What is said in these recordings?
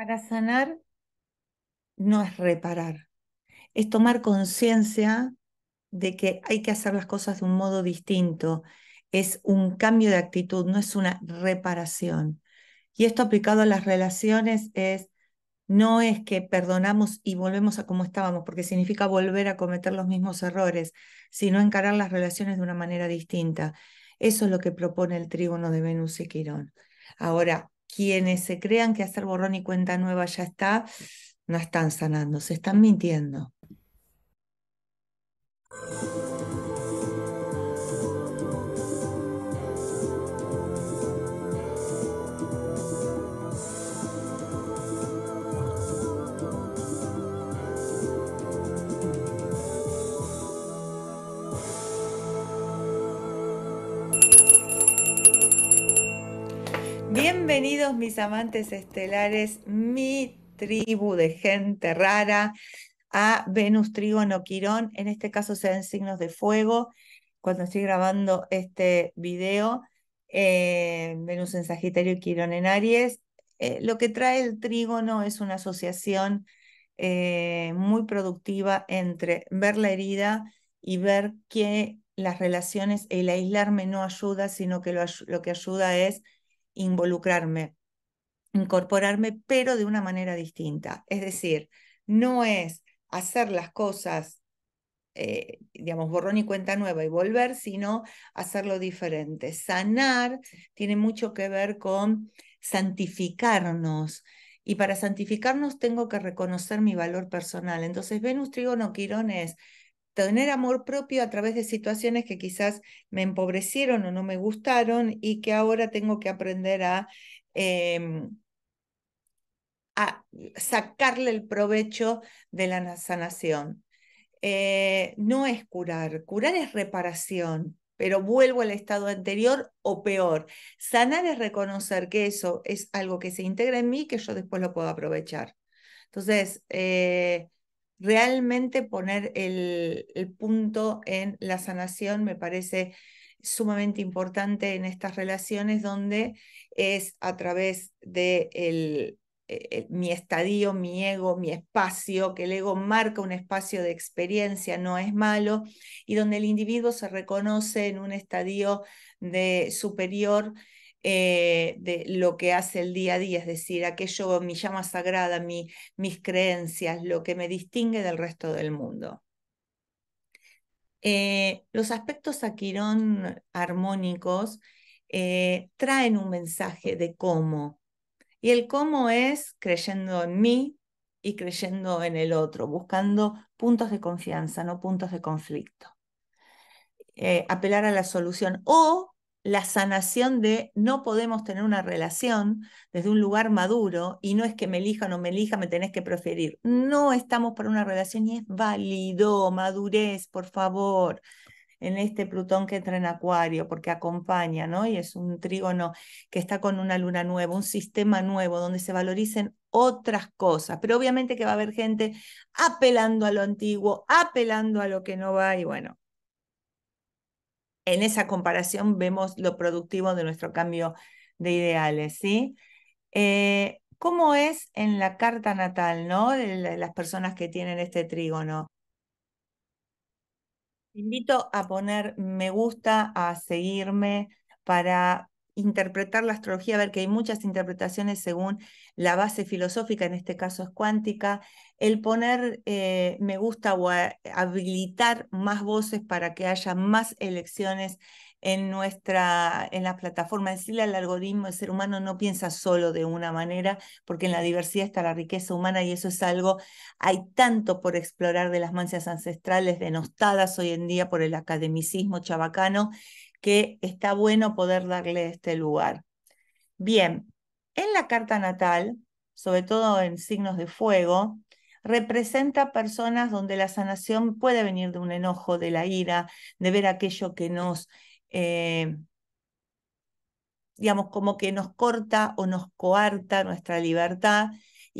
Para sanar no es reparar, es tomar conciencia de que hay que hacer las cosas de un modo distinto, es un cambio de actitud, no es una reparación. Y esto aplicado a las relaciones es, no es que perdonamos y volvemos a como estábamos, porque significa volver a cometer los mismos errores, sino encarar las relaciones de una manera distinta. Eso es lo que propone el trígono de Venus y Quirón. Ahora, quienes se crean que hacer borrón y cuenta nueva ya está, no están sanando, se están mintiendo. Bienvenidos mis amantes estelares, mi tribu de gente rara, a Venus Trígono Quirón. En este caso sean signos de fuego. Cuando estoy grabando este video, eh, Venus en Sagitario y Quirón en Aries. Eh, lo que trae el trígono es una asociación eh, muy productiva entre ver la herida y ver que las relaciones, el aislarme no ayuda, sino que lo que ayuda es involucrarme, incorporarme, pero de una manera distinta. Es decir, no es hacer las cosas, eh, digamos, borrón y cuenta nueva y volver, sino hacerlo diferente. Sanar tiene mucho que ver con santificarnos. Y para santificarnos tengo que reconocer mi valor personal. Entonces, Venus Trigono Quirón es tener amor propio a través de situaciones que quizás me empobrecieron o no me gustaron y que ahora tengo que aprender a, em, sacarle el provecho de la sanación. Eh, no es curar, curar es reparación, pero vuelvo al estado anterior o peor. Sanar es reconocer que eso es algo que se integra en mí y que yo después lo puedo aprovechar. Entonces, eh, realmente poner el, punto en la sanación me parece sumamente importante en estas relaciones donde es a través de e, e, mi estadio, mi ego, mi espacio, que el ego marca un espacio de experiencia, no es malo, y donde el individuo se reconoce en un estadio de superior eh, de lo que hace el día a día, es decir, aquello, mi llama sagrada, mis creencias, lo que me distingue del resto del mundo. Eh, los aspectos a Quirón armónicos eh, traen un mensaje de cómo. Y el cómo es creyendo en mí y creyendo en el otro, buscando puntos de confianza, no puntos de conflicto. apelar a la solución o la sanación de no podemos tener una relación desde un lugar maduro y no es que me elija o no me elija, me tenés que preferir. No estamos para una relación y es válido, madurez, por favor, en este Plutón que entra en Acuario, porque acompaña, ¿no? Y es un trígono que está con una luna nueva, un sistema nuevo donde se valoricen otras cosas, pero obviamente que va a haber gente apelando a lo antiguo, apelando a lo que no va y bueno, en esa comparación vemos lo productivo de nuestro cambio de ideales, ¿sí? Eh, ¿Cómo es en la carta natal, ¿no? Las personas que tienen este trígono. invito a poner me gusta, a seguirme para interpretar la astrología, ver que hay muchas interpretaciones según la base filosófica, en este caso es cuántica, el poner eh, me gusta o habilitar más voces para que haya más elecciones en nuestra en la plataforma, decirle al algoritmo, el ser humano no piensa solo de una manera, porque en la diversidad está la riqueza humana y eso es algo, hay tanto por explorar de las mancias ancestrales denostadas hoy en día por el academicismo chabacano, que está bueno poder darle este lugar. Bien, en la carta natal, sobre todo en signos de fuego, representa personas donde la sanación puede venir de un enojo, de la ira, de ver aquello que nos, eh, digamos, como que nos corta o nos coarta nuestra libertad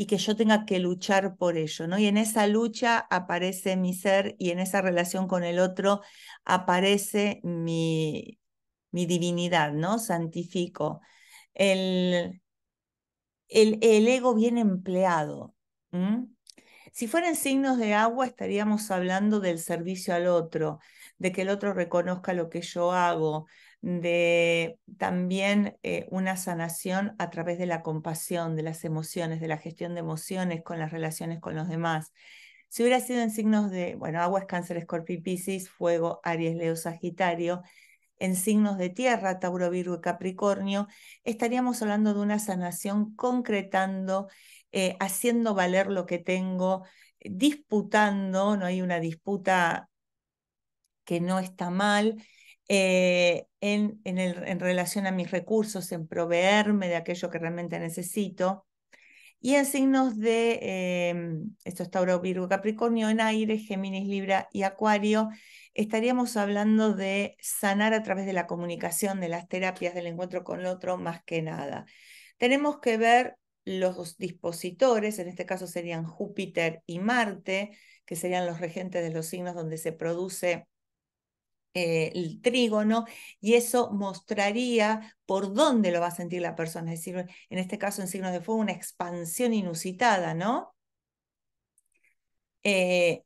y que yo tenga que luchar por ello, ¿no? Y en esa lucha aparece mi ser y en esa relación con el otro aparece mi, mi divinidad, ¿no? Santifico. El, el, ego bien empleado. Si fueran signos de agua, estaríamos hablando del servicio al otro, de que el otro reconozca lo que yo hago, de también eh, una sanación a través de la compasión, de las emociones, de la gestión de emociones con las relaciones con los demás. Si hubiera sido en signos de, bueno, agua cáncer, escorpio y piscis, fuego, aries, leo, sagitario, en signos de tierra, Tauro, Virgo y Capricornio, estaríamos hablando de una sanación concretando, eh, haciendo valer lo que tengo, disputando, no hay una disputa que no está mal, eh, en, relación a mis recursos, en proveerme de aquello que realmente necesito. Y en signos de, em, esto es Tauro, Virgo, Capricornio, en aire, Géminis, Libra y Acuario, estaríamos hablando de sanar a través de la comunicación, de las terapias, del encuentro con el otro, más que nada. Tenemos que ver los dispositores, en este caso serían Júpiter y Marte, que serían los regentes de los signos donde se produce eh, el trígono y eso mostraría por dónde lo va a sentir la persona. Es decir, en este caso en signos de fuego, una expansión inusitada, ¿no? Eh,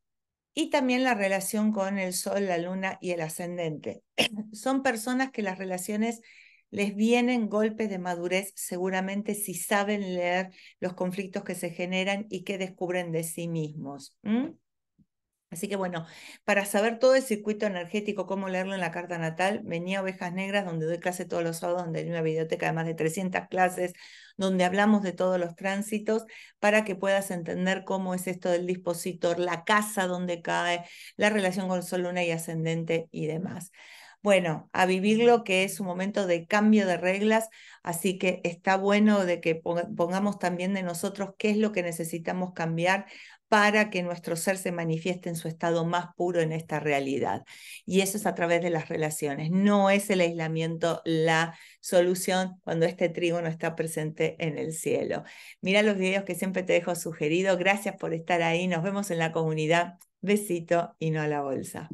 y también la relación con el sol, la luna y el ascendente. Son personas que las relaciones les vienen golpes de madurez seguramente si saben leer los conflictos que se generan y que descubren de sí mismos. Así que bueno, para saber todo el circuito energético, cómo leerlo en la carta natal, venía Ovejas Negras, donde doy clase todos los sábados, donde hay una biblioteca de más de 300 clases, donde hablamos de todos los tránsitos, para que puedas entender cómo es esto del dispositor, la casa donde cae, la relación con Sol, Luna y Ascendente y demás. Bueno, a vivirlo que es un momento de cambio de reglas, así que está bueno de que pongamos también de nosotros qué es lo que necesitamos cambiar para que nuestro ser se manifieste en su estado más puro en esta realidad. Y eso es a través de las relaciones. No es el aislamiento la solución cuando este trigo no está presente en el cielo. Mira los videos que siempre te dejo sugerido. Gracias por estar ahí. Nos vemos en la comunidad. Besito y no a la bolsa.